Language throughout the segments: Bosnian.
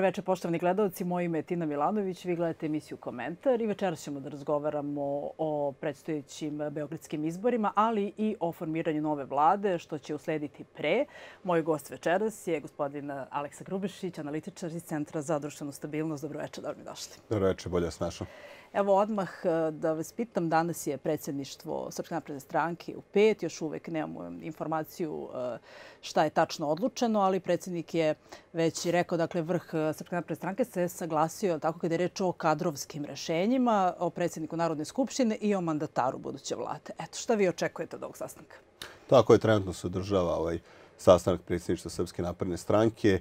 Dobro večer, poštovni gledalci. Moje ime je Tina Milanović. Vi gledate emisiju Komentar i večera ćemo da razgovaramo o predstojećim beogradskim izborima, ali i o formiranju nove vlade, što će uslediti pre. Moj gost večeras je gospodin Aleksa Grubišić, analitičar iz Centra za društvenu stabilnost. Dobro večer, dobro mi došli. Dobro večer, bolje vas našao. Evo odmah e, da vas pitam, danas je predsjedništvo Srpske napredne stranke u pet, još uvek nemamo informaciju e, šta je tačno odlučeno, ali predsjednik je već rekao, dakle, vrh e, Srpske napredne stranke se saglasio tako kada je reč o kadrovskim rešenjima, o predsjedniku Narodne skupštine i o mandataru buduće vlade. Eto, šta vi očekujete od ovog sastanka? Tako je, trenutno se država ovaj sastanak predsjedništva Srpske napredne stranke.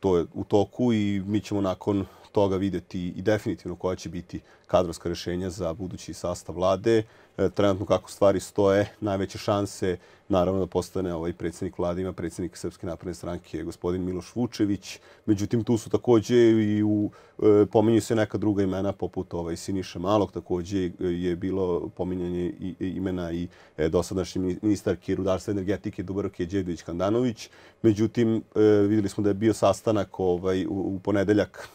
to je u toku i mi ćemo nakon toga videti i definitivno koja će biti kadrovska rješenja za budući sastav vlade. E, trenutno kako stvari stoje, najveće šanse naravno da postane ovaj predsjednik vlade ima predsjednik Srpske napredne stranke gospodin Miloš Vučević. Međutim, tu su također i u, e, pominju se neka druga imena poput ovaj Siniša Malog. Također je bilo pominjanje imena i e, dosadašnji ministar rudarstva energetike Dubarke Đedović Kandanović. Međutim, videli smo da je bio sastanak ovaj, u ponedeljak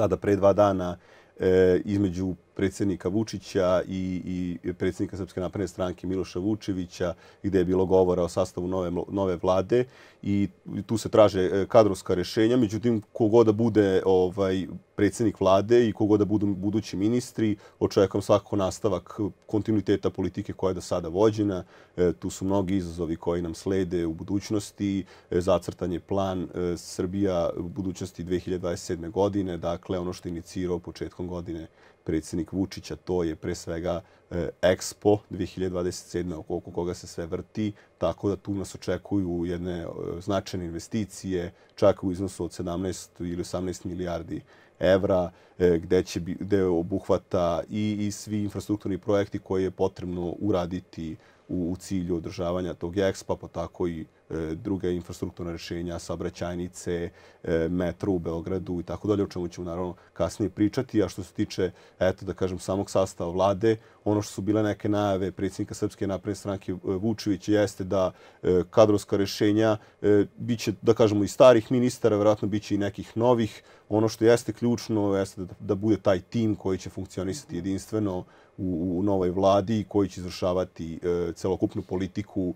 sada pre dva dana e, između predsjednika Vučića i, i predsjednika Srpske napredne stranke Miloša Vučevića, gdje je bilo govora o sastavu nove, nove vlade i tu se traže e, kadrovska rješenja. Međutim, kogoda bude ovaj predsjednik vlade i kogoda budu budući ministri, očekujem svakako nastavak kontinuiteta politike koja je do sada vođena. E, tu su mnogi izazovi koji nam slede u budućnosti. E, zacrtan je plan Srbija u budućnosti 2027. godine, dakle ono što je inicirao početkom godine predsjednik Vučića, to je pre svega e, Expo 2027. oko koga se sve vrti, tako da tu nas očekuju jedne e, značajne investicije, čak u iznosu od 17 ili 18 milijardi evra, e, gde, će, gde obuhvata i, i svi infrastrukturni projekti koji je potrebno uraditi u, u cilju održavanja tog Expo, pa tako i E, druge infrastrukturne rješenja, saobraćajnice, e, metro u Beogradu i tako dalje, o čemu ćemo naravno kasnije pričati. A što se tiče, eto da kažem, samog sastava vlade, ono što su bile neke najave predsjednika Srpske napredne stranke e, Vučević jeste da e, kadrovska rješenja e, bit će, da kažemo, i starih ministara, vjerojatno bit će i nekih novih. Ono što jeste ključno jeste da, bude taj tim koji će funkcionisati jedinstveno u, u novoj vladi i koji će izvršavati e, celokupnu politiku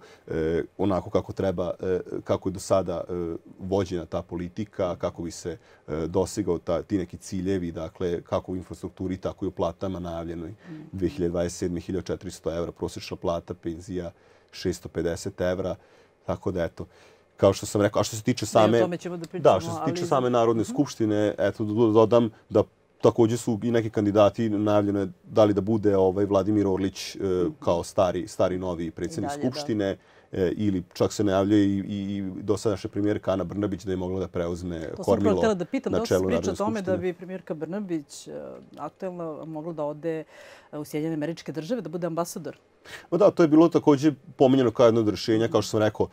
onako kako treba, kako je do sada vođena ta politika, kako bi se e, dosigao ta, ti neki ciljevi, dakle, kako u infrastrukturi, tako i u platama najavljenoj mm. 2027. 1400 evra, prosječna plata, penzija 650 evra, tako da eto, kao što sam rekao, a što se tiče same, da pričamo, da, što se tiče ali... same Narodne skupštine, eto, dodam da također su i neki kandidati najavljeno da li da bude ovaj Vladimir Orlić e, mhm. kao stari, stari novi predsjednik skupštine. Da. E, ili čak se najavlja i, i do sada naše premijerka Ana Brnabić da je mogla da preuzme to kormilo sam da pitam, na čelu Narodne skupštine. To sam priča tome da bi premijerka Brnabić uh, e, aktualno mogla da ode e, u Sjedinjene američke države da bude ambasador. No da, to je bilo takođe pomenjeno kao jedno od rješenja. Kao što sam rekao,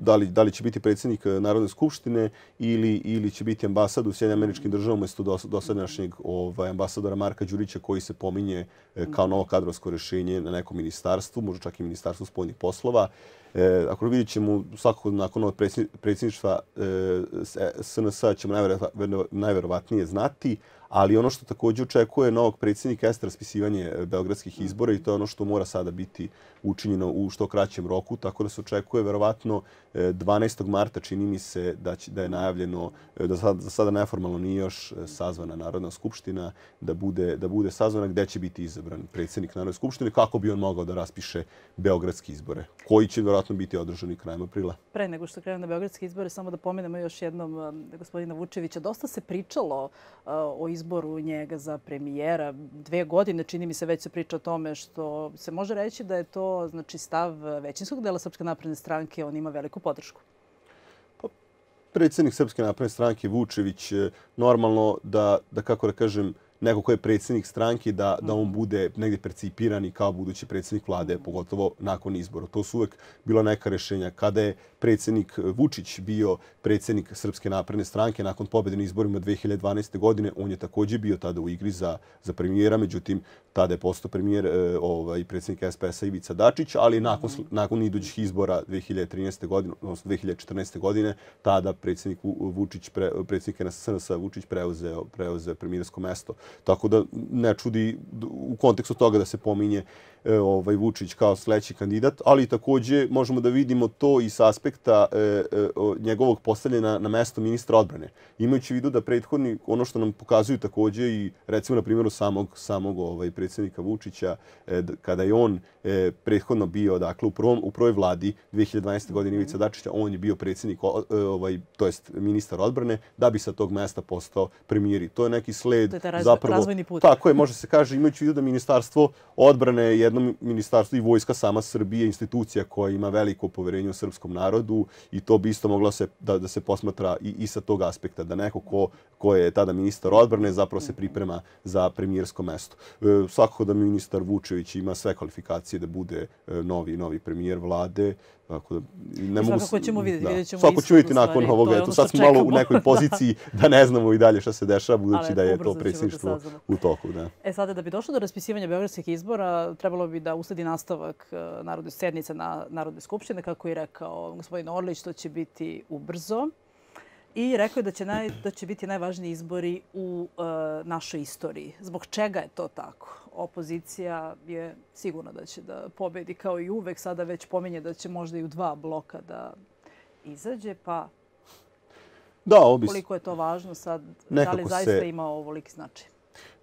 da li, da li će biti predsjednik eh, Narodne skupštine ili, ili će biti ambasad u Sjedinu američkim državama isto dosadnjašnjeg ovaj, ambasadora Marka Đurića koji se pominje eh, kao novo kadrovsko rješenje na nekom ministarstvu, možda čak i ministarstvu spoljnih poslova. E, ako vidit ćemo svakako nakon ovog predsjedništva e, SNS e, ćemo najvero, najverovatnije znati, ali ono što također očekuje novog predsjednika je raspisivanje e, beogradskih mm. izbora i to je ono što mora sada biti učinjeno u što kraćem roku, tako da se očekuje verovatno 12. E, marta čini mi se da, će, da je najavljeno, da sad, za sada neformalno nije još sazvana Narodna skupština, da bude, da bude sazvana gde će biti izabran predsjednik Narodne skupštine, kako bi on mogao da raspiše beogradske izbore, koji će vjerojatno verovatno biti održani krajem aprila. Pre nego što krenemo na Beogradske izbore, samo da pomenemo još jednom um, gospodina Vučevića. Dosta se pričalo uh, o izboru njega za premijera. Dve godine, čini mi se, već se priča o tome što se može reći da je to znači, stav većinskog dela Srpske napredne stranke. On ima veliku podršku. Pa, predsednik Srpske napredne stranke Vučević eh, normalno da, da kako da kažem, neko koji je predsjednik stranke da, da on mhm. bude negdje percipiran i kao budući predsjednik vlade, pogotovo nakon izbora. To su uvek bila neka rešenja. Kada je predsjednik Vučić bio predsjednik Srpske napredne stranke nakon pobjede na izborima 2012. godine, on je također bio tada u igri za, za premijera, međutim tada je postao premijer e, ovaj, predsjednik SPS-a Ivica Dačić, ali nakon, nakon idućih izbora 2013. godine, odnosno 2014. godine, tada predsjednik Vučić, pre, predsjednik NSS Vučić preuzeo, preuzeo premijersko mesto. Tako da ne čudi u kontekstu toga da se pominje e, ovaj Vučić kao sljedeći kandidat, ali takođe možemo da vidimo to i sa aspekta e, njegovog postavljanja na mesto ministra odbrane. Imajući vidu da prethodni ono što nam pokazuju takođe i recimo na primjeru samog samog ovaj predsjednika Vučića e, kada je on e, prethodno bio dakle u prvom u prvoj vladi 2012. godine Ivica mhm. Dačića on je bio predsjednik e, ovaj to jest ministar odbrane da bi sa tog mjesta postao premijer to je neki sled to zapravo razvojni put. tako je može se kaže imajući u vidu da ministarstvo odbrane je jedno ministarstvo i vojska sama Srbije institucija koja ima veliko povjerenje u srpskom narodu i to bi isto moglo se da, da se posmatra i, i sa tog aspekta da neko ko, ko je tada ministar odbrane zapravo se mhm. priprema za premijersko mjesto svakako da ministar Vučević ima sve kvalifikacije da bude e, novi novi premijer vlade. Tako da ne mogu... Svakako ćemo vidjeti. Da. Ćemo svakako ćemo vidjeti nakon ovoga. Eto, ono sad smo malo u nekoj poziciji da. ne znamo i dalje šta se dešava, budući da je to predsjedništvo u toku. Da. E sad da bi došlo do raspisivanja beogradskih izbora, trebalo bi da usledi nastavak e, narodne sednice na Narodne skupštine, kako je rekao gospodin Orlić, to će biti ubrzo i rekao je da će, naj, da će biti najvažniji izbori u uh, našoj istoriji. Zbog čega je to tako? Opozicija je sigurna da će da pobedi kao i uvek. Sada već pominje da će možda i u dva bloka da izađe, pa da, obis... koliko je to važno sad? Nekako da li zaista se... ima ovoliki značaj?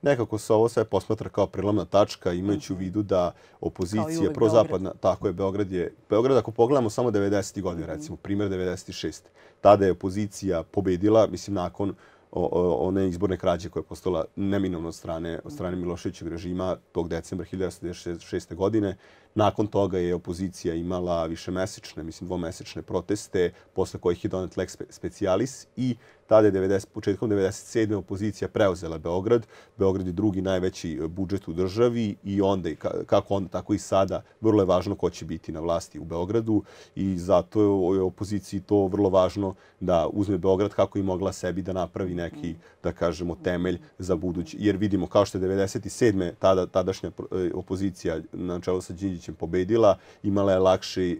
Nekako se ovo sve posmatra kao prilomna tačka, imajući u mhm. vidu da opozicija prozapadna, tako je, Beograd je, Beograd ako pogledamo samo 90. godine, mhm. recimo, primjer 96. Tada je opozicija pobedila, mislim, nakon one izborne krađe koja je postala neminovno strane, od strane mhm. Miloševićeg režima tog decembra 1996. godine. Nakon toga je opozicija imala višemesečne, mislim dvomesečne proteste, posle kojih je donet Lex Specialis i tada je 90, početkom 1997. opozicija preuzela Beograd. Beograd je drugi najveći e, budžet u državi i onda, kako onda, tako i sada, vrlo je važno ko će biti na vlasti u Beogradu i zato je opoziciji to vrlo važno da uzme Beograd kako i mogla sebi da napravi neki, da kažemo, temelj za budući. Jer vidimo, kao što je 1997. Tada, tadašnja e, opozicija na čelu sa Đinđ Đorđićem pobedila, imala je lakše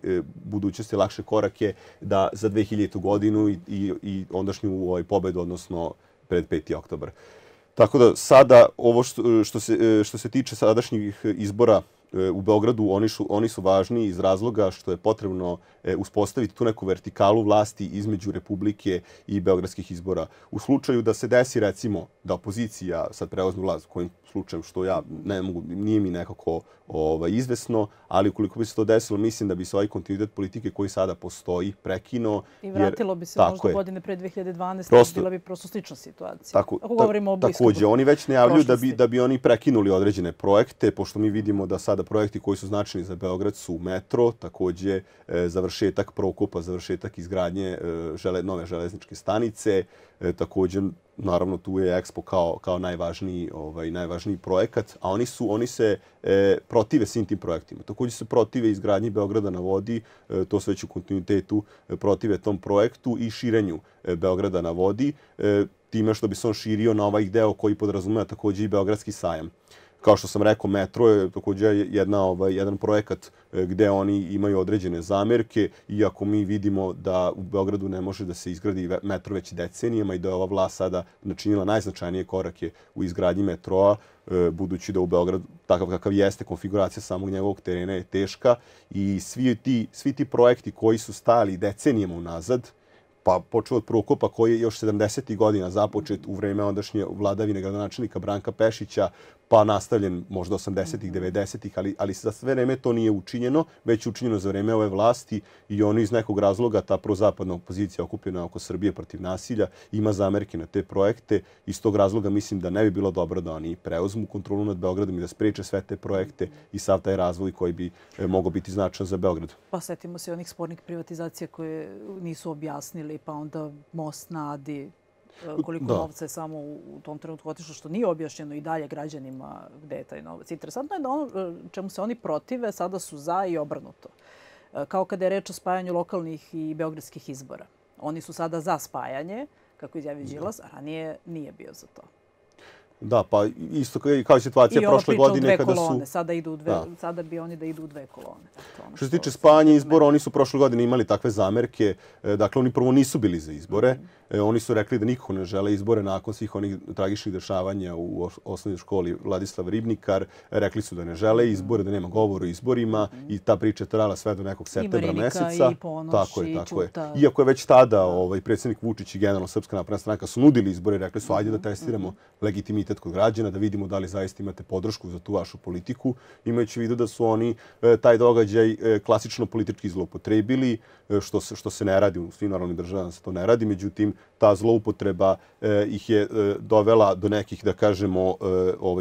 budućnosti, lakše korake da za 2000. godinu i, i, i ondašnju ovaj pobedu, odnosno pred 5. oktober. Tako da sada ovo što, e, što, se, e, što se tiče sadašnjih izbora E, u Beogradu oni su, oni su važni iz razloga što je potrebno e, uspostaviti tu neku vertikalu vlasti između Republike i Beogradskih izbora. U slučaju da se desi recimo da opozicija sad preozme vlast, u kojim slučajem što ja ne mogu, nije mi nekako ovaj, izvesno, ali ukoliko bi se to desilo, mislim da bi se ovaj kontinuitet politike koji sada postoji prekino. I vratilo bi se možda je. godine pre 2012. Prosto, bila bi prosto slična situacija. Tako, ako govorimo o Također, oni već najavljuju da bi, da bi oni prekinuli određene projekte, pošto mi vidimo da sad sada projekti koji su značili za Beograd su metro, takođe e, završetak prokupa, završetak izgradnje e, nove železničke stanice, e, takođe naravno tu je Expo kao, kao najvažniji, ovaj, najvažniji projekat, a oni su oni se e, protive svim tim projektima. Takođe se protive izgradnji Beograda na vodi, e, to sve će u kontinuitetu e, protive tom projektu i širenju e, Beograda na vodi, e, time što bi se on širio na ovaj deo koji podrazumeva takođe i Beogradski sajam. Kao što sam rekao, metro je također jedna, ovaj, jedan projekat e, gde oni imaju određene zamerke iako mi vidimo da u Beogradu ne može da se izgradi metro već decenijama i da je ova vlast sada načinila najznačajnije korake u izgradnji metroa, e, budući da u Beogradu takav kakav jeste konfiguracija samog njegovog terena je teška i svi ti, svi ti projekti koji su stali decenijama unazad, pa počeo od Prokopa koji je još 70. godina započet u vreme ondašnje vladavine gradonačelnika Branka Pešića, pa nastavljen možda 80-ih, 90-ih, mhm. ali, ali za sve vreme to nije učinjeno, već je učinjeno za vreme ove vlasti i oni iz nekog razloga, ta prozapadna opozicija okupljena oko Srbije protiv nasilja, ima zamerke na te projekte. Iz tog razloga mislim da ne bi bilo dobro da oni preuzmu kontrolu nad Beogradom i da spreče sve te projekte i sav taj razvoj koji bi e, mogao biti značan za Beograd. Pa setimo se onih spornih privatizacija koje nisu objasnili, pa onda most nadi, E, koliko novca je samo u tom trenutku otišlo, što nije objašnjeno i dalje građanima gde je taj novac. Interesantno je da ono e, čemu se oni protive sada su za i obrnuto. E, kao kada je reč o spajanju lokalnih i beogradskih izbora. Oni su sada za spajanje, kako izjavi Đilas, a ranije nije bio za to. Da, pa isto kao i situacija prošle godine kada su... I sada, idu dve, da. sada bi oni da idu u dve kolone. Dakle, ono što se tiče spajanja izbora, oni su prošle godine imali takve zamerke. Dakle, oni prvo nisu bili za izbore. Mhm. E, oni su rekli da nikako ne žele izbore nakon svih onih tragičnih dešavanja u osnovnoj školi Vladislav Ribnikar. Rekli su da ne žele mhm. izbore, da nema govoru o izborima mhm. i ta priča trala sve do nekog septembra I meseca. I ponoši, tako je, tako je. Iako je već tada ovaj, predsjednik Vučić i generalno Srpska napravna stranka su nudili izbore, rekli su ajde da mhm, testiramo legitimitet kod građana, da vidimo da li zaista imate podršku za tu vašu politiku. Imajući vidu da su oni e, taj događaj e, klasično politički zlopotrebili, što se, što se ne radi u svim normalnim državama, se to ne radi. Međutim, ta zloupotreba e, ih je e, dovela do nekih, da kažemo,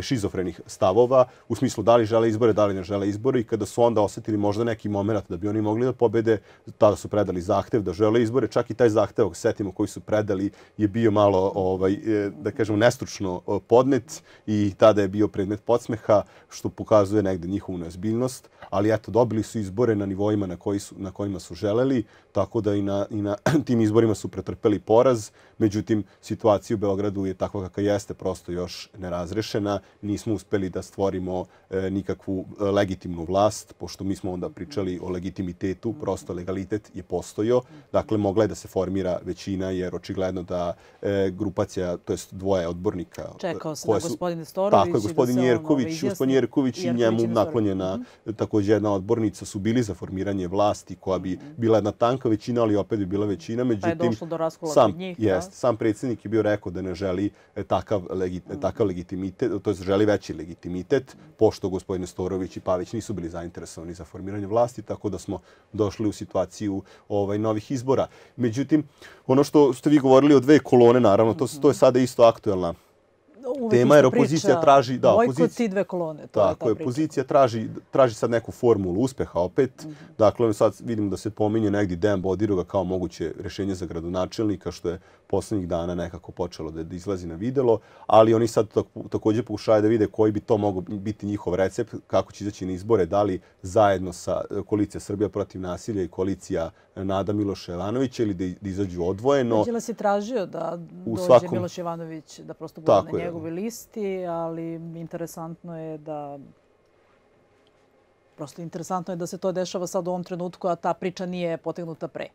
eh, šizofrenih stavova, u smislu da li žele izbore, da li ne žele izbore i kada su onda osetili možda neki moment da bi oni mogli da pobede, tada su predali zahtev da žele izbore, čak i taj zahtev, ako setimo, koji su predali, je bio malo, ovaj, e, da kažemo, nestručno eh, podnet i tada je bio predmet podsmeha, što pokazuje negde njihovu neozbiljnost, ali eto, dobili su izbore na nivoima na, koji su, na kojima su želeli, tako da i na, i na tim izborima su pretrpeli pora, poraz. Međutim, situacija u Beogradu je takva kakva jeste, prosto još nerazrešena. Nismo uspeli da stvorimo e, nikakvu e, legitimnu vlast, pošto mi smo onda pričali o legitimitetu, prosto legalitet je postojo. Dakle, mogla je da se formira većina, jer očigledno da e, grupacija, to je dvoje odbornika... Čekao sam na gospodine Storović. Tako je, gospodin ono Jerković, gospodin Jerković i njemu naklonjena mhm. također jedna odbornica su bili za formiranje vlasti koja bi mhm. bila jedna tanka većina, ali opet bi bila većina. Pa Međutim, sam njih. Jest, sam predsjednik je bio rekao da ne želi e, takav, legi, mm. takav legitimitet, to je želi veći legitimitet, pošto gospodin Storović i Pavić nisu bili zainteresovani za formiranje vlasti, tako da smo došli u situaciju ovaj novih izbora. Međutim, ono što ste vi govorili o dve kolone, naravno, to, mm to je mm-hmm. sada isto aktuelna tema jer opozicija traži... Da, opozicija, dvije kolone. To tako je, tako je opozicija traži, traži sad neku formulu uspjeha opet. Mm -hmm. Dakle, sad vidimo da se pominje negdje Dan Bodiroga kao moguće rješenje za gradonačelnika, što je posljednjih dana nekako počelo da izlazi na videlo, ali oni sad također pokušaju da vide koji bi to mogo biti njihov recept, kako će izaći na izbore, da li zajedno sa e, koalicija Srbija protiv nasilja i koalicija Nada Miloša Ivanovića ili da izađu odvojeno. Uđela se tražio da dođe svakom... Miloš Ivanović, da prosto bude na njegovoj njegovi listi, ali interesantno je da prosto interesantno je da se to dešava sad u ovom trenutku, a ta priča nije potegnuta pre.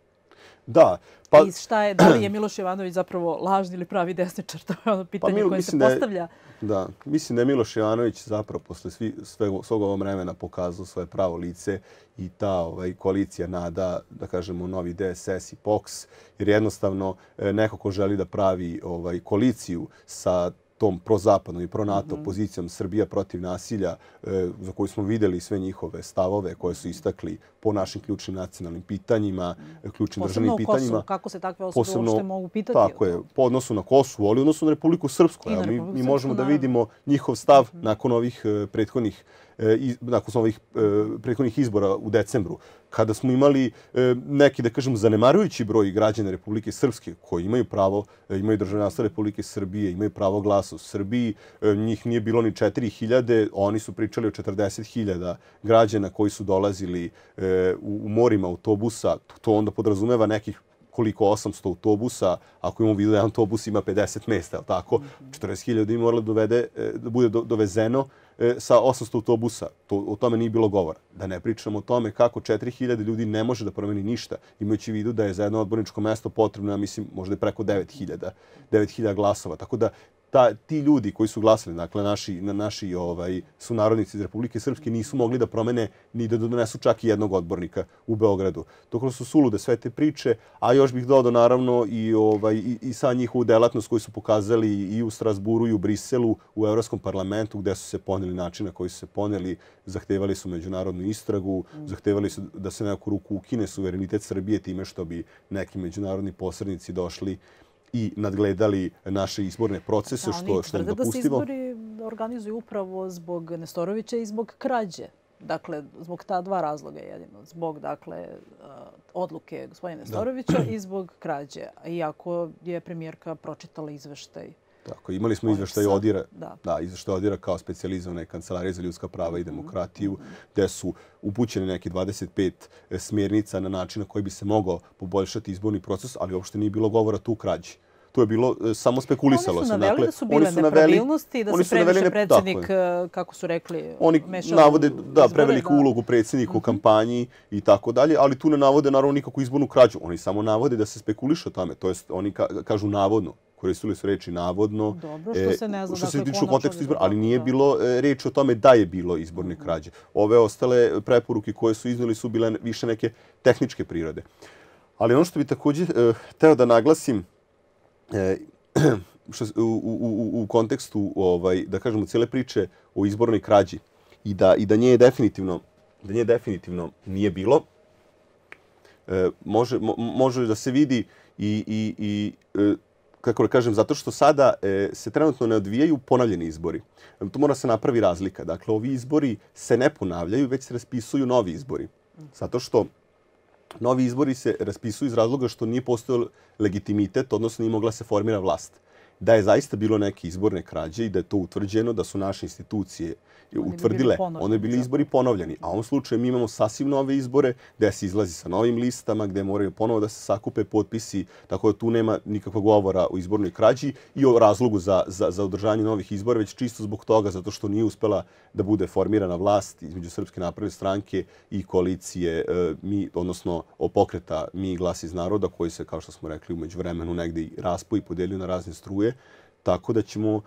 Da. Pa, I šta je, da li je Miloš Jovanović zapravo lažni ili pravi desničar? To je ono pa pitanje pa, koje se da je, postavlja. Da, mislim da je Miloš Jovanović zapravo posle svi, sve, svog ovog vremena pokazao svoje pravo lice i ta ovaj, koalicija nada, da kažemo, novi DSS i POKS, jer jednostavno e, neko ko želi da pravi ovaj, koaliciju sa tom prozapadnom i pronato mhm. pozicijom Srbija protiv nasilja, e, za koju smo vidjeli sve njihove stavove koje su istakli po našim ključnim nacionalnim pitanjima, mhm. ključnim državnim pitanjima. Posebno u Kosovu, kako se takve osobe uopšte mogu pitati? Tako je, po odnosu na Kosovu, ali odnosu na Republiku Srpsku. Mi možemo da vidimo njihov stav mhm. nakon ovih e, prethodnih E, nakon ovih e, prethodnih izbora u decembru, kada smo imali e, neki, da kažem, zanemarujući broj građana Republike Srpske koji imaju pravo, imaju državljanstvo Republike Srbije, imaju pravo glasa u Srbiji, njih nije bilo ni 4000, oni su pričali o 40.000 građana koji su dolazili u morima autobusa, to onda podrazumeva nekih koliko 800 autobusa, ako imamo vidu da je autobus ima 50 mesta, je tako? 40.000 mhm. je moralo dovede, da bude dovezeno E, sa 800 autobusa. To, o tome nije bilo govora. Da ne pričamo o tome kako 4000 ljudi ne može da promeni ništa, imajući vidu da je za jedno odborničko mesto potrebno, mislim, možda je preko 9000, 9000 glasova. Tako da ta, ti ljudi koji su glasali, dakle naši, na, naši ovaj, su narodnici iz Republike Srpske, nisu mogli da promene ni da donesu čak i jednog odbornika u Beogradu. Dokon su sulude sve te priče, a još bih dodao naravno i, ovaj, i, i sa njihovu delatnost koji su pokazali i u Strasburu i u Briselu, u Evropskom parlamentu, gde su se poneli način na koji su se poneli, zahtevali su međunarodnu istragu, mm. zahtevali su da se neku ruku ukine suverenitet Srbije time što bi neki međunarodni posrednici došli i nadgledali naše izborne procese da, što, što im dopustimo. Da se izbori organizuju upravo zbog Nestorovića i zbog krađe. Dakle, zbog ta dva razloga jedino. Zbog dakle, eh, odluke gospodine Nestorovića i zbog krađe. Iako je premijerka pročitala izveštaj Tako, imali smo ovaj izveštaj Odira, da. da izveštaj Odira kao specijalizovane kancelarije za ljudska prava i mhm, demokratiju, mhm. gde su upućene neke 25 e, smjernica na način na koji bi se mogao poboljšati izborni proces, ali uopšte nije bilo govora tu u krađi. To je bilo e, samo spekulisalo se. Dakle, oni su naveli da su bile nepravilnosti, da oni previše ne... predsjednik, e, kako su rekli, Oni navode da, preveliku ulogu predsjednika u mhm. kampanji i tako dalje, ali tu ne navode naravno nikakvu izbornu krađu. Oni samo navode da se spekuliše o tome. To jest, oni kažu navodno, koristili su reči navodno. Dobro, što e, se ne zna. Što se dakle, tiče u kontekstu izbora, ali nije bilo e, reči o tome da je bilo izborne mhm. krađe. Ove ostale preporuke koje su izdali su bile više neke tehničke prirode. Ali ono što bi također e, teo da naglasim u, u, u, u kontekstu, ovaj, da kažemo, cijele priče o izbornoj krađi i da, i da nje je definitivno da nje definitivno nije bilo. može, može da se vidi i, i, i kako da kažem, zato što sada e, se trenutno ne odvijaju ponavljeni izbori. E, to mora se napravi razlika. Dakle, ovi izbori se ne ponavljaju, već se raspisuju novi izbori. Zato što novi izbori se raspisuju iz razloga što nije postojao legitimitet, odnosno nije mogla se formira vlast da je zaista bilo neke izborne krađe i da je to utvrđeno, da su naše institucije utvrdile, one bi bili izbori ponovljeni. A u ovom slučaju mi imamo sasvim nove izbore gde se izlazi sa novim listama, gdje moraju ponovo da se sakupe potpisi, tako da tu nema nikakvog govora o izbornoj krađi i o razlogu za, za, za održanje novih izbora, već čisto zbog toga, zato što nije uspela da bude formirana vlast između Srpske napravne stranke i koalicije, e, mi, odnosno o pokreta Mi glas iz naroda, koji se, kao što smo rekli, umeđu vremenu negde i raspoji i podelio na razne struje, tako da ćemo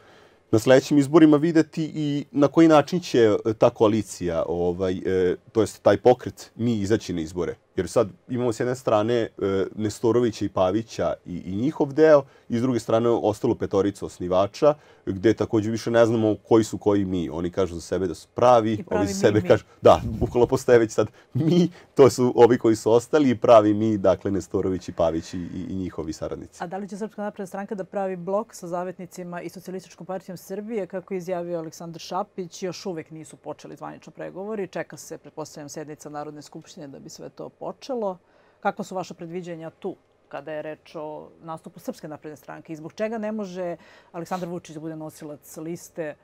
na sljedećim izborima videti i na koji način će e, ta koalicija, ovaj, e, to jest taj pokret, mi izaći na izbore. Jer sad imamo s jedne strane e, Nestorovića i Pavića i, i njihov deo, i s druge strane ostalo petorica osnivača, gde također više ne znamo koji su koji mi. Oni kažu za sebe da su pravi, pravi ovi za sebe mi. kažu, da, bukvalo postaje već sad mi, to su ovi koji su ostali i pravi mi, dakle Nestorović i Pavić i, i, njihovi saradnici. A da li će Srpska napredna stranka da pravi blok sa zavetnicima i socijalističkom partijom Srbije, kako je izjavio Aleksandar Šapić, još uvek nisu počeli zvanično pregovori, čeka se, pretpostavljam, sednica Narodne skupštine da bi sve to počelo. Kako su vaše predviđenja tu kada je reč o nastupu Srpske napredne stranke i zbog čega ne može Aleksandar Vučić da bude nosilac liste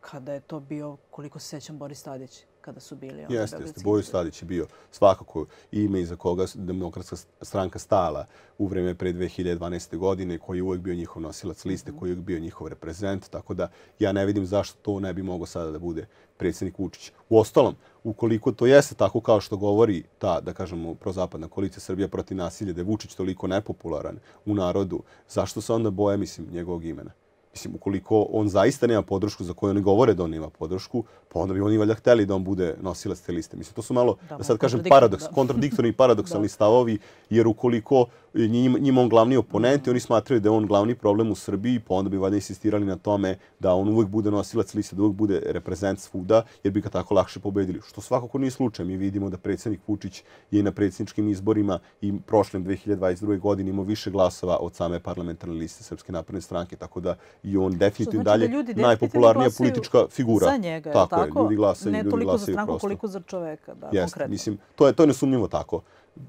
kada je to bio, koliko se sećam, Boris Tadeći? kada su bili ono jeste, jeste. Boju Stadić je bio svakako ime iza koga demokratska stranka stala u vreme pre 2012. godine, koji je uvijek bio njihov nosilac liste, mhm. koji je bio njihov reprezent. Tako da ja ne vidim zašto to ne bi mogao sada da bude predsjednik Vučić. U ostalom, ukoliko to jeste tako kao što govori ta, da kažemo, prozapadna koalicija Srbija protiv nasilja, da je Vučić toliko nepopularan u narodu, zašto se onda boje, mislim, njegovog imena? Mislim, ukoliko on zaista nema podršku za koju oni govore da on nema podršku, pa onda bi oni valjda hteli da on bude nosilac te liste. Mislim, to su malo, da, da sad kažem, paradoks, kontradiktorni i paradoksalni stavovi, jer ukoliko njima njim on glavni oponent i oni smatraju da je on glavni problem u Srbiji, pa onda bi valjda insistirali na tome da on uvijek bude nosilac liste, da uvijek bude reprezent svuda, jer bi ga tako lakše pobedili. Što svakako nije slučaj. Mi vidimo da predsjednik Vučić je na predsjedničkim izborima i prošlem 2022. godini imao više glasova od same parlamentarne liste Srpske napredne stranke, tako da i on definitivno znači dalje da najpopularnija politička figura. Za njega, tako, tako? ljudi glasaju. Ne ljudi toliko za stranku, koliko za čoveka, da, yes, konkretno. Mislim, to je, to je nesumnjivo tako.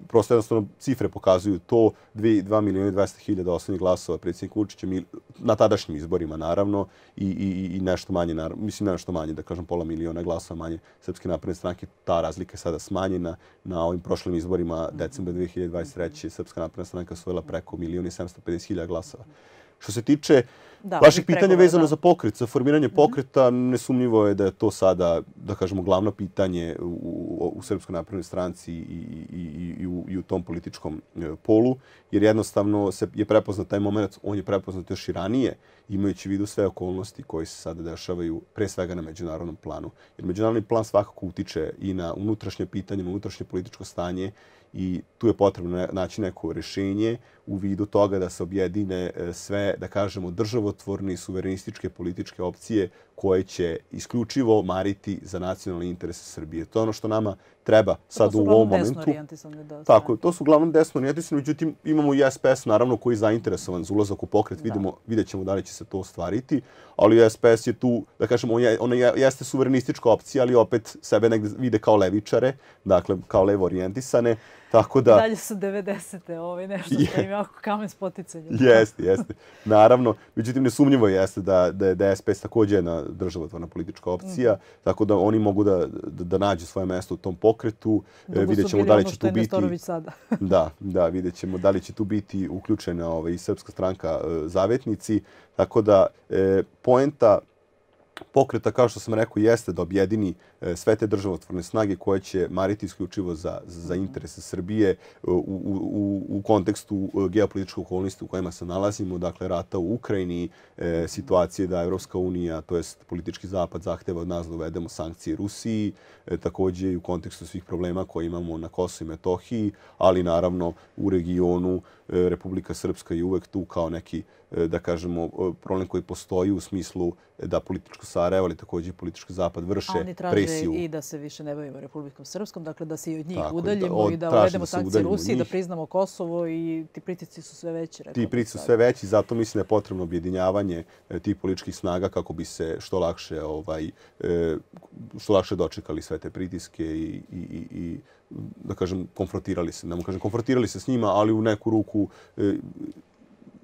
Prosto jednostavno cifre pokazuju to, 2 milijuna i 200 hiljada osnovnih glasova predsjednik Vučića na tadašnjim izborima naravno i, i, i nešto manje, naravno, mislim nešto manje, da kažem pola miliona glasova manje Srpske napredne stranke, ta razlika je sada smanjena na ovim prošlim izborima mhm. decembra 2023. Srpska napredna stranka osvojila preko milijuna i 750 hiljada glasova. Što se tiče da, vaših pitanja vezano da. za pokret, za formiranje mhm. pokreta, mm -hmm. nesumljivo je da je to sada, da kažemo, glavno pitanje u, u Srpskoj napravnoj stranci i, i, i, i, u, i u tom političkom e, polu, jer jednostavno se je prepoznat taj moment, on je prepoznat još i ranije, imajući vidu sve okolnosti koji se sada dešavaju, pre svega na međunarodnom planu. Jer međunarodni plan svakako utiče i na unutrašnje pitanje, na unutrašnje političko stanje, i tu je potrebno naći neko rješenje u vidu toga da se objedine e, sve, da kažemo, državotvorne i suverenističke političke opcije koje će isključivo mariti za nacionalni interes Srbije. To je ono što nama treba sad u ovom momentu. To su uglavnom desno orijentisani. Tako, to su uglavnom desno orijentisani. Međutim, imamo i SPS, naravno, koji je zainteresovan za ulazak u pokret. Vidimo, vidjet ćemo da li će se to ostvariti. Ali SPS je tu, da kažemo, ona jeste suverenistička opcija, ali opet sebe negde vide kao levičare, dakle, kao levo orijentisane. Tako da... Dalje su 90-te, nešto je, što je jako kamen spoticanje. Jeste, jeste. Naravno, međutim, nesumnjivo jeste da, da je DSPS također jedna državotvorna politička opcija, mm. tako da oni mogu da, da, da nađu svoje mesto u tom pokretu. E, Dugo vidjet ćemo da li ono će tu biti... sada. da, da, vidjet ćemo da li će tu biti uključena ovaj, i srpska stranka e, zavetnici. Tako da, e, poenta pokreta, kao što sam rekao, jeste da objedini e, sve te državotvorne snage koje će mariti isključivo za, za interese Srbije e, u, u, u kontekstu e, geopolitičkog okolnosti u kojima se nalazimo, dakle rata u Ukrajini, situacije da Evropska unija, to je politički zapad, zahteva od nas da uvedemo sankcije Rusiji, također i u kontekstu svih problema koje imamo na Kosovo i Metohiji, ali naravno u regionu E, Republika Srpska je uvek tu kao neki, e, da kažemo, e, problem koji postoji u smislu da političko Sarajevo, ali također i politički zapad vrše presiju. oni traže i da se više ne bavimo Republikom Srpskom, dakle da se i od njih udaljimo i da, od, uvedemo sankcije Rusiji, da priznamo Kosovo i ti pritici su sve veći. Rekao ti pritici su sve veći, zato mislim da je potrebno objedinjavanje tih političkih snaga kako bi se što lakše, ovaj, što lakše dočekali sve te pritiske i, i, i da kažem, konfrontirali se, da mu kažem, konfrontirali se s njima, ali u neku ruku e,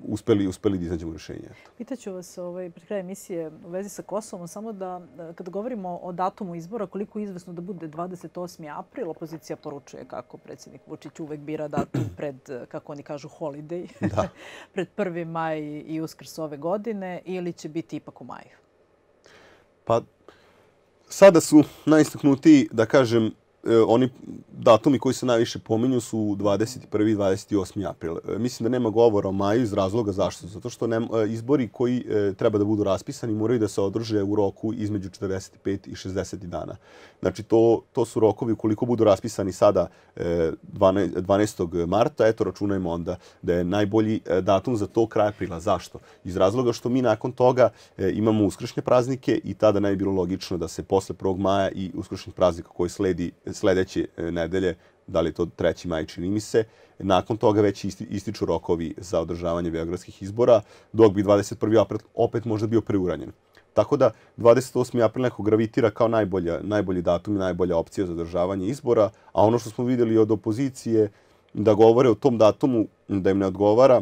uspeli, uspeli da iznađemo rješenje. Pitaću vas ovaj, pred krajem emisije u vezi sa Kosovom, samo da e, kad govorimo o datumu izbora, koliko je izvesno da bude 28. april, opozicija poručuje kako predsjednik Vučić uvek bira datum pred, e, kako oni kažu, holiday, da. pred 1. maj i uskrs ove godine, ili će biti ipak u maju? Pa, sada su najistaknutiji, da kažem, E, oni datumi koji se najviše pominju su 21. i 28. april. E, mislim da nema govora o maju iz razloga zašto. Zato što nema, e, izbori koji treba da budu raspisani moraju da se održe u roku između 45 i 60 dana. Znači to, to su rokovi koliko budu raspisani sada 12. 12. marta, eto računajmo onda da je najbolji datum za to kraj aprila. Zašto? Iz razloga što mi nakon toga imamo uskršnje praznike i tada ne bi bilo logično da se posle 1. maja i uskršnjih praznika koji sledi sljedeće e, nedelje, da li to 3. maj čini mi se, nakon toga već isti, ističu rokovi za održavanje beogradskih izbora, dok bi 21. april opet možda bio preuranjen. Tako da 28. april neko gravitira kao najbolja, najbolji datum i najbolja opcija za održavanje izbora, a ono što smo vidjeli od opozicije da govore o tom datumu da im ne odgovara,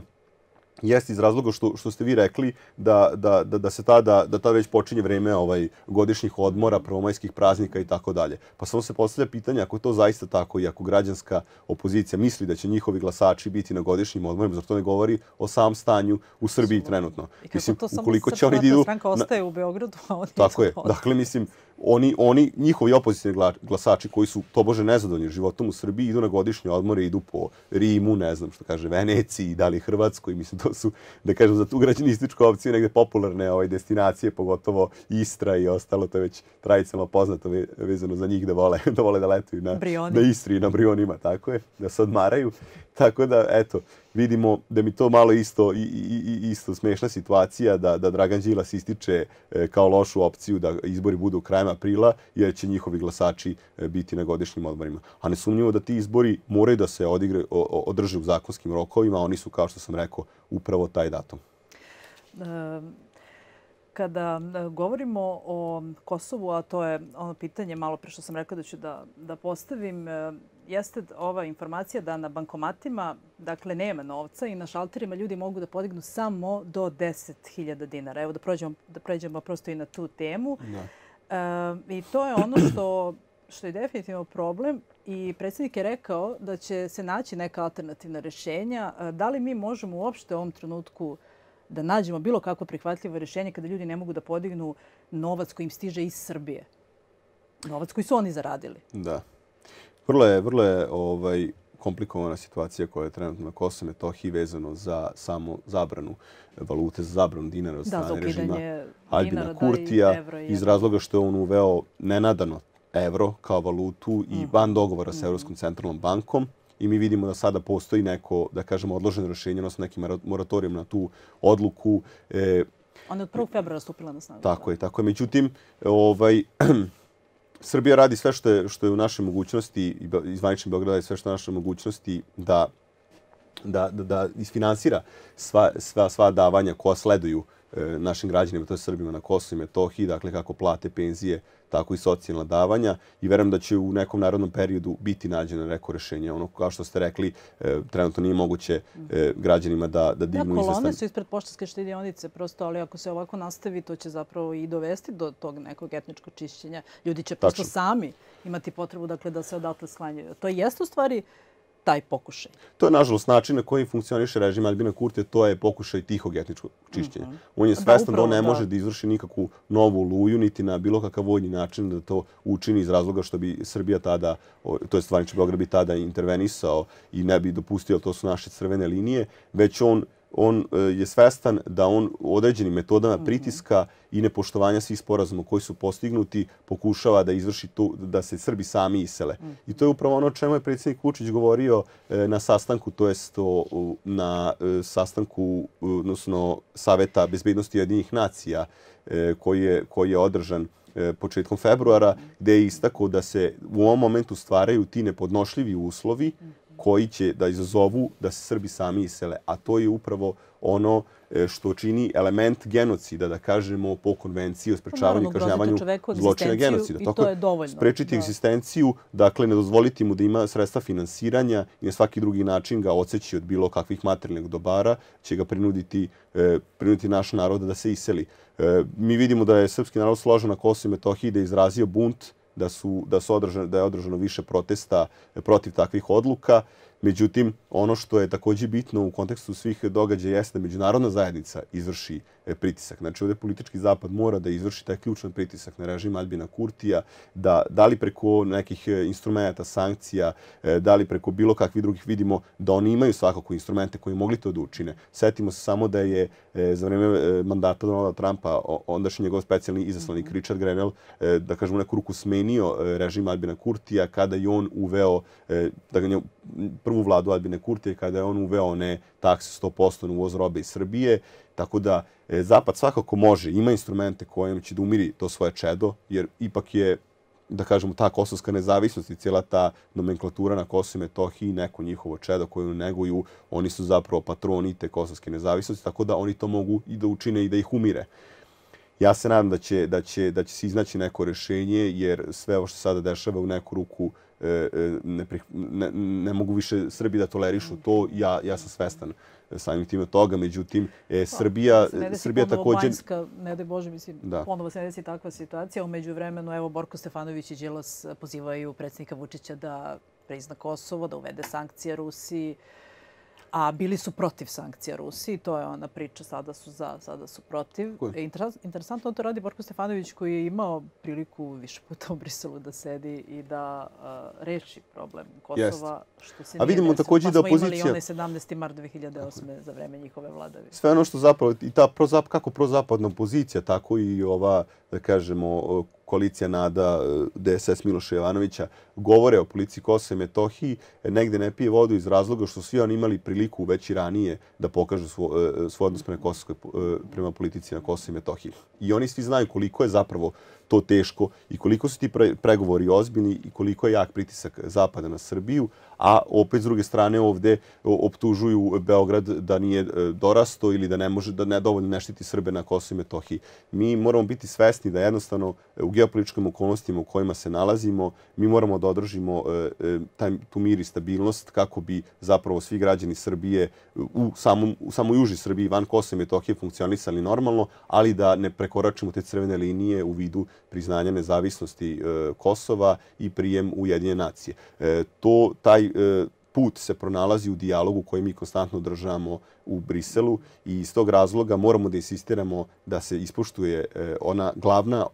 jeste iz razloga što, što ste vi rekli da, da, da, da se tada, da tada već počinje vrijeme ovaj godišnjih odmora, prvomajskih praznika i tako dalje. Pa samo se postavlja pitanje ako je to zaista tako i ako građanska opozicija misli da će njihovi glasači biti na godišnjim odmorima, zato ne govori o samom stanju u Srbiji trenutno. I mislim, to ukoliko će oni da idu... Stranka na... ostaje u Beogradu, a oni... Tako je. Dakle, mislim, oni, oni njihovi opozicijni glasači koji su to bože nezadovoljni životom u Srbiji idu na godišnje odmore, idu po Rimu, ne znam što kaže, Veneciji, da li Hrvatskoj, mislim, to, su, da kažem, za tu građanističku opciju negde popularne ovaj, destinacije, pogotovo Istra i ostalo, to je već tradicionalno poznato vezano za njih da vole da, vole da letuju na, na Istri i na Brionima, tako je, da se odmaraju. Tako da, eto, vidimo da mi to malo isto i, i, i isto smešna situacija da, da Dragan Đilas ističe e, kao lošu opciju da izbori budu krajem aprila jer će njihovi glasači e, biti na godišnjim odborima. A ne sumnjivo da ti izbori moraju da se odigre, održe u zakonskim rokovima, oni su, kao što sam rekao, upravo taj datum. Kada e, govorimo o Kosovu, a to je ono pitanje malo pre što sam rekao da ću da, da postavim, jeste ova informacija da na bankomatima dakle, nema novca i na šalterima ljudi mogu da podignu samo do 10.000 dinara. Evo da prođemo, prođemo prosto i na tu temu. E, I to je ono što, što je definitivno problem i predsjednik je rekao da će se naći neka alternativna rješenja. da li mi možemo uopšte u ovom trenutku da nađemo bilo kako prihvatljivo rješenje kada ljudi ne mogu da podignu novac koji im stiže iz Srbije? Novac koji su oni zaradili. Da. Vrlo je, vrlo je ovaj, komplikovana situacija koja je trenutno na Kosovo Metohiji vezano za samo zabranu e, valute, za zabranu dinara od strane da, režima Albina Kurtija i iz razloga što je on uveo nenadano evro kao valutu i mhm. van dogovora sa mhm. Evropskom centralnom bankom i mi vidimo da sada postoji neko, da kažemo, odloženo rješenje, odnosno neki moratorijum na tu odluku. E, On je od 1. februara stupila na snagu. Tako je, tako je. Međutim, ovaj, Srbija radi sve što je, što je u našoj mogućnosti, izvanični Beograd radi sve što je u našoj mogućnosti da, da, da, da isfinansira sva, sva, sva davanja koja sleduju uh, E, našim građanima, to je Srbima na Kosovo i Metohiji, dakle kako plate penzije, tako i socijalna davanja i verujem da će u nekom narodnom periodu biti nađeno neko rešenje. Ono kao što ste rekli, e, trenutno nije moguće e, građanima da, da dignu izvestan... Da, kolone izvestan... su ispred poštanske štedionice, prosto, ali ako se ovako nastavi, to će zapravo i dovesti do tog nekog etničkog čišćenja. Ljudi će prosto sami imati potrebu dakle, da se odatle sklanjaju. To je u stvari taj pokušaj. To je, nažalost, način na koji funkcioniše režim Albina Kurte, to je pokušaj tihog etničkog čišćenja. Mm -hmm. On je svestan da, da on ne da. može da izvrši nikakvu novu luju, niti na bilo kakav vojni način da to učini iz razloga što bi Srbija tada, to je stvarnič Beograd, bi tada intervenisao i ne bi dopustio, to su naše crvene linije, već on on e, je svestan da on u određenim metodama mhm. pritiska i nepoštovanja svih sporazuma koji su postignuti pokušava da izvrši to da se Srbi sami isele. Mhm. I to je upravo ono o čemu je predsjednik Vučić govorio e, na sastanku, to jest na e, sastanku odnosno Saveta bezbednosti jedinih nacija koji je, koji je održan početkom februara, mhm. gde je istako da se u ovom momentu stvaraju ti nepodnošljivi uslovi koji će da izazovu da se Srbi sami isele, a to je upravo ono e, što čini element genocida, da kažemo po konvenciji o pa sprečavanju i kažnjavanju zločina genocida. I to je dovoljno. Sprečiti egzistenciju, dakle ne dozvoliti mu da ima sredstva finansiranja i na svaki drugi način ga oceći od bilo kakvih materijalnih dobara, će ga prinuditi, e, prinuditi naš narod da se iseli. E, mi vidimo da je srpski narod složen na Kosovo i Metohiji da je izrazio bunt da su da su održano da je održano više protesta protiv takvih odluka. Međutim, ono što je takođe bitno u kontekstu svih događaja jeste da međunarodna zajednica izvrši e, pritisak. Znači, ovdje politički zapad mora da izvrši taj ključan pritisak na režim Albina Kurtija, da, da li preko nekih e, instrumenta, sankcija, e, da li preko bilo kakvih drugih vidimo da oni imaju svakako instrumente koji mogli to da učine. Setimo se samo da je za vreme mandata Donalda Trumpa ondašnji njegov specijalni izaslanik mm -hmm. Richard Grenell, da kažemo neku ruku smenio režim Albina Kurtija kada je on uveo, da ga prvu vladu Albine Kurtije kada je on uveo one takse 100% na uvoz robe iz Srbije. Tako da e, Zapad svakako može, ima instrumente kojim će da umiri to svoje čedo, jer ipak je da kažemo, ta kosovska nezavisnost i cijela ta nomenklatura na Kosovo i Metohiji, neko njihovo čedo koje oni neguju, oni su zapravo patroni te kosovske nezavisnosti, tako da oni to mogu i da učine i da ih umire. Ja se nadam da će, da će, da će se iznaći neko rešenje, jer sve ovo što sada dešava u neku ruku E, e, ne, ne mogu više Srbi da tolerišu to, ja, ja sam svestan samim tim toga. Međutim, e, Srbija, pa, Srbija također... Banjska, ne daj Bože, mislim, da. ponovo se ne desi takva situacija. Umeđu vremenu, evo, Borko Stefanović i Đilas pozivaju predsjednika Vučića da prizna Kosovo, da uvede sankcije Rusiji a bili su protiv sankcija Rusiji. To je ona priča, sada su za, sada su protiv. interesantno on to radi Borko Stefanović koji je imao priliku više puta u Briselu da sedi i da uh, reši problem Kosova. Što se a vidimo također pa da opozicija... Pa smo imali onaj 17. mart 2008. za vreme njihove vladavi. Sve ono što zapravo, i ta prozap, kako prozapadna opozicija, tako i ova, da kažemo, koalicija NADA, e, DSS Miloša Jovanovića, govore o policiji Kosova i Metohiji, negde ne pije vodu iz razloga što svi oni imali priliku već i ranije da pokažu e, svoj odnos prema, Kosovo, e, prema politici na Kosovo i Metohiji. I oni svi znaju koliko je zapravo to teško i koliko su ti pregovori ozbiljni i koliko je jak pritisak Zapada na Srbiju, a opet s druge strane ovde optužuju Beograd da nije e, dorasto ili da ne može da nedovoljno neštiti Srbe na Kosovo i Metohiji. Mi moramo biti svesni da jednostavno e, u geopolitičkim okolnostima u kojima se nalazimo, mi moramo da održimo e, taj, tu mir i stabilnost kako bi zapravo svi građani Srbije u samom, u samom juži Srbiji van Kosovo i Metohije funkcionisali normalno, ali da ne prekoračimo te crvene linije u vidu priznanja nezavisnosti e, Kosova i prijem u Ujedinje nacije. E, to, taj, e, put se pronalazi u dijalogu koji mi konstantno održavamo u Briselu i iz tog razloga moramo da insistiramo da se ispoštuje e, ona glavna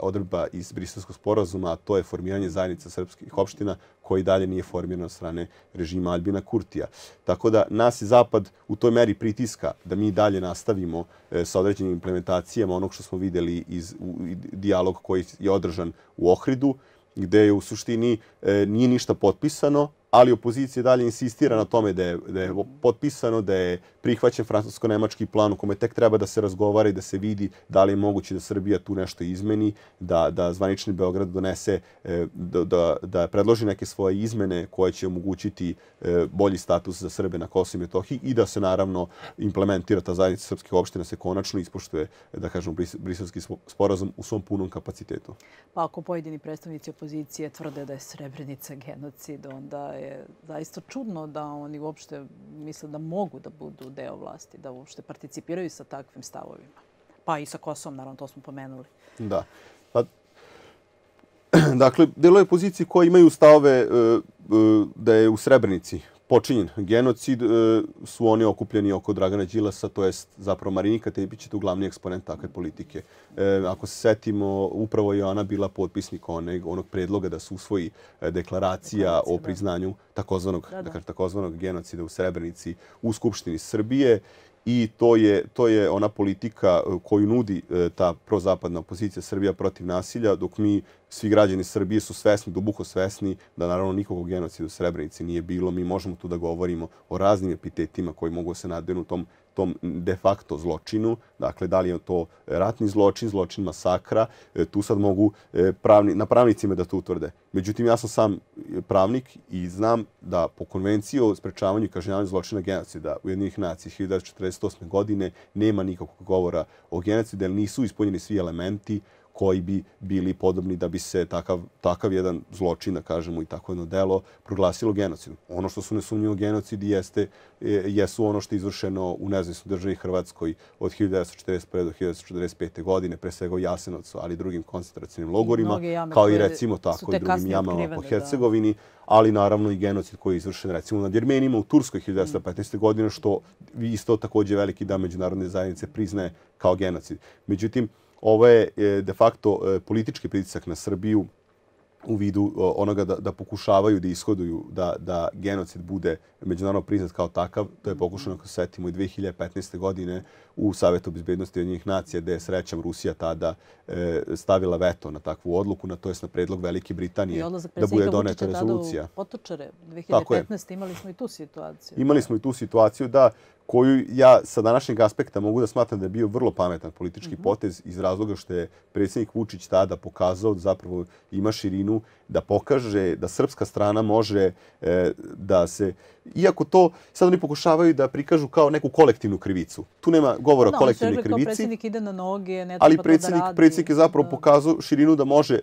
odredba iz Briselskog sporazuma, a to je formiranje zajednica srpskih opština koji dalje nije formirano od strane režima Albina Kurtija. Tako da nas je Zapad u toj meri pritiska da mi dalje nastavimo e, sa određenim implementacijama onog što smo videli iz dijalog koji je održan u Ohridu, gdje je u suštini e, nije ništa potpisano, ali opozicija dalje insistira na tome da je, da je potpisano, da je prihvaćen francusko-nemački plan u kome tek treba da se razgovara i da se vidi da li je moguće da Srbija tu nešto izmeni, da, da zvanični Beograd donese, da, e, da, da predloži neke svoje izmene koje će omogućiti e, bolji status za Srbe na Kosovo i Metohiji i da se naravno implementira ta zajednica srpskih opština se konačno ispoštuje, da kažem, briselski sporazum u svom punom kapacitetu. Pa ako pojedini predstavnici opozicije tvrde da je Srebrenica genocid, onda je zaista čudno da oni uopšte misle da mogu da budu deo vlasti, da uopšte participiraju sa takvim stavovima. Pa i sa Kosovom, naravno, to smo pomenuli. Da. Pa, dakle, delo je pozicije koje imaju stavove e, e, da je u Srebrnici počinjen genocid e, su oni okupljeni oko Dragana Đilasa, to je zapravo Marinika Tepić, to glavni eksponent takve politike. E, ako se setimo, upravo je ona bila potpisnik onog, onog predloga da se usvoji e, deklaracija o priznanju takozvanog, da, takozvanog genocida u Srebrenici u Skupštini Srbije. I to je, to je ona politika koju nudi ta prozapadna opozicija Srbija protiv nasilja, dok mi svi građani Srbije su svesni, duboko svesni da naravno nikog genocida u Srebrenici nije bilo. Mi možemo tu da govorimo o raznim epitetima koji mogu se u tom, tom de facto zločinu. Dakle, da li je to ratni zločin, zločin masakra, e, tu sad mogu e, pravni, na pravnicima da to utvrde. Međutim, ja sam sam pravnik i znam da po konvenciji o sprečavanju i kažnjavanju zločina genocida u jednih nacija 1948. godine nema nikakvog govora o genocidu, jer nisu ispunjeni svi elementi koji bi bili podobni da bi se takav, takav jedan zločin, da kažemo i tako jedno delo, proglasilo genocidom. Ono što su nesumnjivo genocidi jeste, e, jesu ono što je izvršeno u nezavisnoj državi Hrvatskoj od 1941. do 1945. godine, pre svega u Jasenovcu, ali i drugim koncentracijnim logorima, kao i recimo tako i drugim jamama krivene, po Hercegovini, da. ali naravno i genocid koji je izvršen recimo nad Jermenima u Turskoj 1915. godine, što isto takođe veliki da međunarodne zajednice priznaje kao genocid. Međutim, ovo je e, de facto e, politički pritisak na Srbiju u vidu onoga da, da pokušavaju da ishoduju da, da genocid bude međunarodno priznat kao takav. To je mhm. pokušano, ako se setimo, i 2015. godine u Savetu bezbednosti od njih nacije, gde je srećam Rusija tada e, stavila veto na takvu odluku, na to je na predlog Velike Britanije da bude doneta rezolucija. I odlazak predsjednika Vučića tada u Potočare 2015. imali smo i tu situaciju. Imali smo i tu situaciju, da koju ja sa današnjeg aspekta mogu da smatram da je bio vrlo pametan politički mhm. potez iz razloga što je predsjednik Vučić tada pokazao da zapravo ima širinu da pokaže da srpska strana može e, da se... Iako to, sad oni pokušavaju da prikažu kao neku kolektivnu krivicu. Tu nema govora o kolektivnoj krivici. Predsjednik ide na noge, ne ali predsjednik, predsjednik je zapravo pokazao širinu da može e,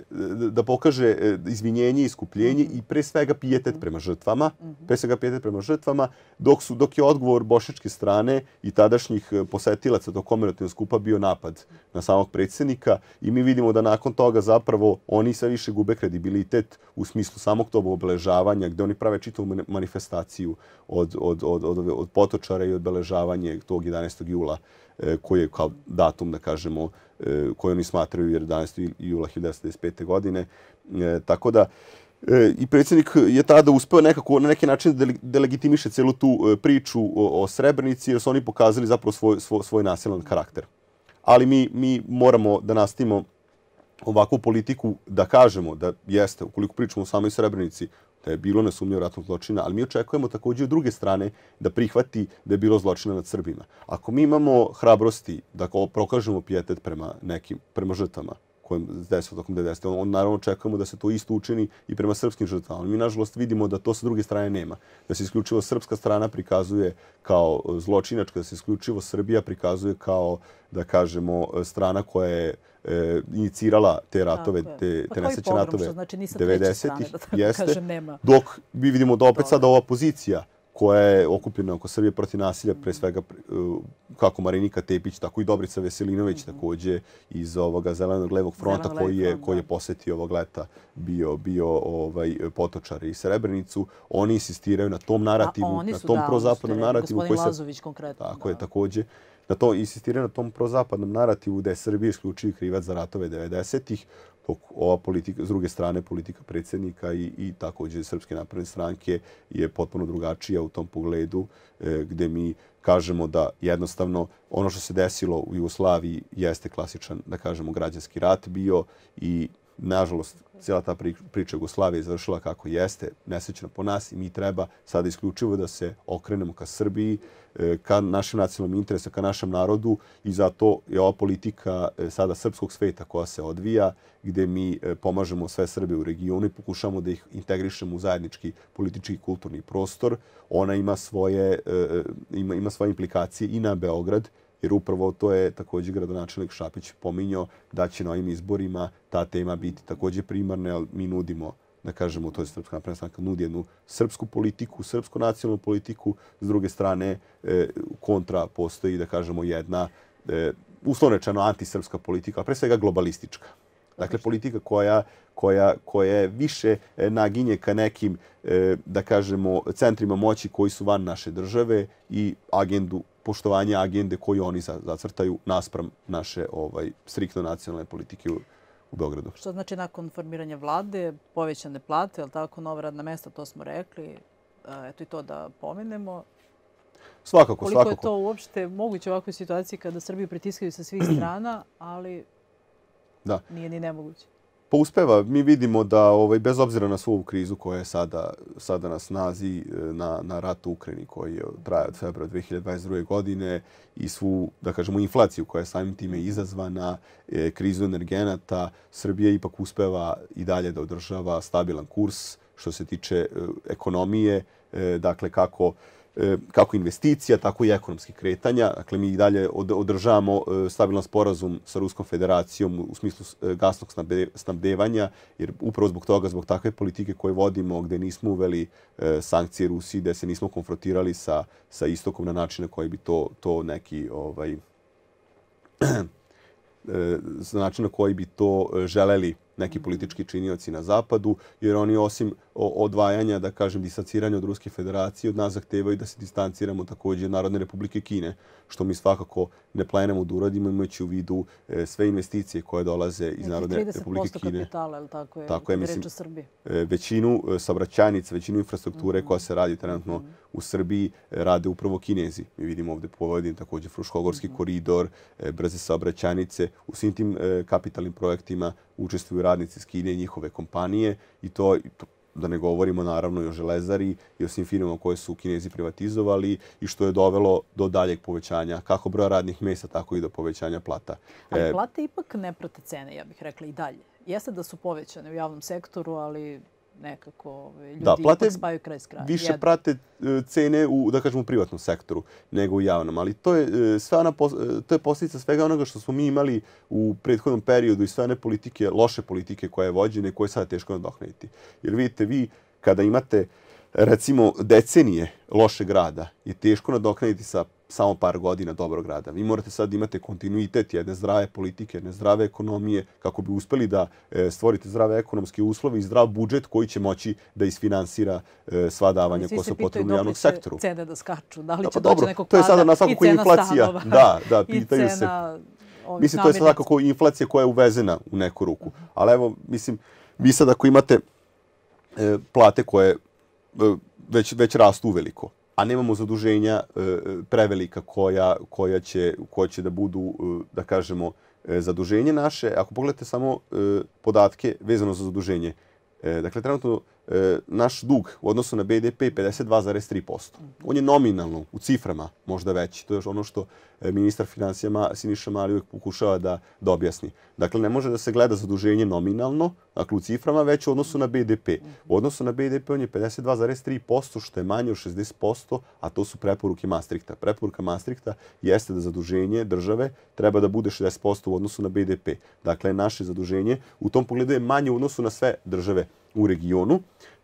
da pokaže e, izvinjenje, iskupljenje i pre svega pijetet prema žrtvama. Mhm. Pre svega pijetet prema žrtvama, dok, su, dok je odgovor bošičke strane i tadašnjih posetilaca do komerotnog skupa bio napad na samog predsjednika. I mi vidimo da nakon toga zapravo oni sve više gube kredibilitet identitet u smislu samog tog obeležavanja gdje oni prave čitavu manifestaciju od, od, od, od, od potočara i obeležavanje tog 11. jula e, koji je kao datum, da kažemo, e, koji oni smatraju 11. jula 1995. godine. E, tako da, I predsjednik je tada uspeo nekako na neki način da delegitimiše celu tu priču o Srebrenici jer su oni pokazali zapravo svoj, svoj, svoj nasilan karakter. Ali mi, mi moramo da nastavimo ovakvu politiku da kažemo da jeste, ukoliko pričamo o samoj Srebrenici, da je bilo nesumnje ratnog zločina, ali mi očekujemo također od druge strane da prihvati da je bilo zločina nad Srbima. Ako mi imamo hrabrosti da prokažemo pijetet prema nekim, prema žrtama, kojem desilo tokom 90. On, naravno očekujemo da se to isto učini i prema srpskim žrtvama. Mi, nažalost, vidimo da to sa druge strane nema. Da se isključivo srpska strana prikazuje kao e, zločinačka, da se isključivo Srbija prikazuje kao da kažemo, e, strana koja je e, inicirala te ratove, te, pa te nesreće ratove 90-ih, znači jeste, dok mi vidimo da opet sada ova pozicija koja je okupljena oko Srbije protiv nasilja, pre mhm. svega e, kako Marinika Tepić, tako i Dobrica Veselinović, mm. takođe iz ovoga zelenog levog fronta koji, je, front, koji je posetio ovog leta bio, bio ovaj, potočar i Srebrenicu. Oni insistiraju na tom narativu, na tom prozapadnom narativu. Gospodin Lazović se, konkretno. Tako je, takođe na to insistira na tom prozapadnom narativu da je Srbija isključivi krivac za ratove 90-ih, dok ova politika, s druge strane, politika predsjednika i, i takođe Srpske napredne stranke je potpuno drugačija u tom pogledu e, gde mi kažemo da jednostavno ono što se desilo u Jugoslaviji jeste klasičan, da kažemo, građanski rat bio i nažalost, cijela ta priča Jugoslavije završila kako jeste, nesrećno po nas i mi treba sada isključivo da se okrenemo ka Srbiji, e, ka našem nacionalnom interesu, ka našem narodu i zato je ova politika e, sada srpskog sveta koja se odvija, gde mi e, pomažemo sve Srbije u regionu i pokušamo da ih integrišemo u zajednički politički i kulturni prostor. Ona ima svoje, ima, ima svoje implikacije i na Beograd, jer upravo to je također gradonačelnik Šapić pominjao da će na ovim izborima ta tema biti također primarna, jer mi nudimo da kažemo, to je Srpska napredna stranka, nudi jednu srpsku politiku, srpsku nacionalnu politiku, s druge strane e, kontra postoji, da kažemo, jedna e, uslovno rečeno antisrpska politika, a pre svega globalistička. Dakle, politika koja, koja, koja je više e, naginje ka nekim, e, da kažemo, centrima moći koji su van naše države i agendu poštovanje agende koju oni zacrtaju naspram naše ovaj strikno nacionalne politike u, u Beogradu. Što znači nakon formiranja vlade, povećane plate, je tako, nova radna mesta, to smo rekli, e, eto i to da pomenemo. Svakako, Koliko svakako. Koliko je to uopšte moguće u ovakvoj situaciji kada Srbiju pritiskaju sa svih strana, ali da. nije ni nemoguće. Pa uspeva. Mi vidimo da ovaj, bez obzira na svu krizu koja je sada, sada nas nazi e, na, na ratu u Ukrajini koji je traja od februara 2022. godine i svu, da kažemo, inflaciju koja je samim time izazvana, e, krizu energenata, Srbija ipak uspeva i dalje da održava stabilan kurs što se tiče e, ekonomije. E, dakle, kako E, kako investicija, tako i ekonomskih kretanja. Dakle, mi i dalje održavamo e, stabilan sporazum sa Ruskom federacijom u smislu e, gasnog snabdevanja, jer upravo zbog toga, zbog takve politike koje vodimo, gdje nismo uveli sankcije Rusiji, gde se nismo konfrontirali sa, sa istokom na način na koji bi to, to neki... ovaj na način na koji bi to želeli neki politički činioci na zapadu, jer oni osim odvajanja, da kažem, distanciranja od Ruske federacije, od nas zahtevaju da se distanciramo također Narodne republike Kine, što mi svakako ne planiramo da uradimo imajući u vidu e, sve investicije koje dolaze iz Narodne republike Kine. 30% kapitala, ili tako je, tako je reč o Srbiji? E, većinu e, većinu infrastrukture mhm. koja se radi trenutno mhm. u Srbiji e, rade upravo Kinezi. Mi vidimo ovdje po Vojvodini također Fruškogorski mhm. koridor, brze sabraćanice. U svim tim kapitalnim projektima učestvuju radnici iz Kine i njihove kompanije i to, da ne govorimo naravno i o železari i o svim firmama koje su kinezi privatizovali i što je dovelo do daljeg povećanja kako broja radnih mjesta, tako i do povećanja plata. Ali e, plate ipak ne prate cene, ja bih rekla, i dalje. Jeste da su povećane u javnom sektoru, ali nekako ovaj, ljudi da, plate, ipak spaju kraj s kraj. Više jedno. prate e, cene u, da kažemo, privatnom sektoru nego u javnom. Ali to je, e, sve ona, e, to je posljedica svega onoga što smo mi imali u prethodnom periodu i sve one politike, loše politike koje je vođene koje je sada teško nadohnediti. Jer vidite, vi kada imate uh, recimo decenije lošeg grada je teško nadoknaditi sa samo par godina dobrog grada. Vi morate sad imate kontinuitet jedne zdrave politike, jedne zdrave ekonomije kako bi uspeli da e, stvorite zdrave ekonomske uslove i zdrav budžet koji će moći da isfinansira e, sva davanja koja su potrebna u javnom sektoru. Svi se pitaju dok će cene da skaču, da li će da, pa doći dobro, nekog to je sada na ono svakom koji inflacija. Stanova. Da, da, pitaju se. Mislim, to je sada kako inflacija koja je uvezena u neku ruku. Ali evo, mislim, vi sad ako imate e, plate koje već, već rastu veliko, a nemamo zaduženja e, e, prevelika koja, koja, će, koja će da budu, e, da kažemo, zaduženje naše. Ako pogledate samo podatke vezano za zaduženje, dakle, trenutno naš dug u odnosu na BDP je 52,3%. On je nominalno, u ciframa možda veći. To je ono što ministar financija Siniša Mali uvijek pokušava da, da objasni. Dakle, ne može da se gleda zaduženje nominalno, dakle u ciframa, već u odnosu na BDP. U odnosu na BDP on je 52,3%, što je manje od 60%, a to su preporuke Maastrichta. Preporuka Maastrichta jeste da zaduženje države treba da bude 60% u odnosu na BDP. Dakle, naše zaduženje u tom pogledu je manje u odnosu na sve države u regionu.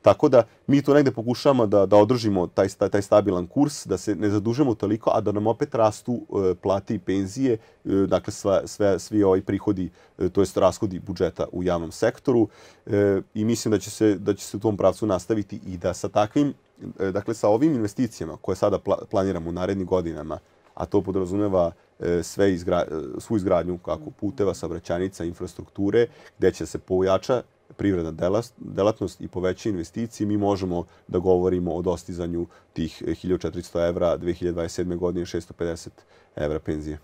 Tako da mi tu negde pokušavamo da, da održimo taj, taj stabilan kurs, da se ne zadužemo toliko, a da nam opet rastu e, plate i penzije, e, dakle sva, sve, svi ovi prihodi, e, to jest rashodi budžeta u javnom sektoru. E, I mislim da će, se, da će se u tom pravcu nastaviti i da sa takvim, e, dakle sa ovim investicijama koje sada pla, planiramo u narednim godinama, a to podrazumeva e, sve izgra, e, svu izgradnju kako puteva, saobraćajnica, infrastrukture, gdje će se pojača privredna delatnost i poveće investicije, mi možemo da govorimo o dostizanju tih 1400 eh, evra 2027. godine 650 evra penzije.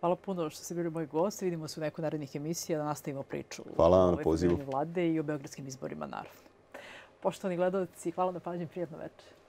Hvala puno što ste bili moji gosti. Vidimo se u nekoj narednih emisija da nastavimo priču hvala o pozivu. vlade i o beogradskim izborima, naravno. Poštovani gledalci, hvala na pažnju, prijedno večer.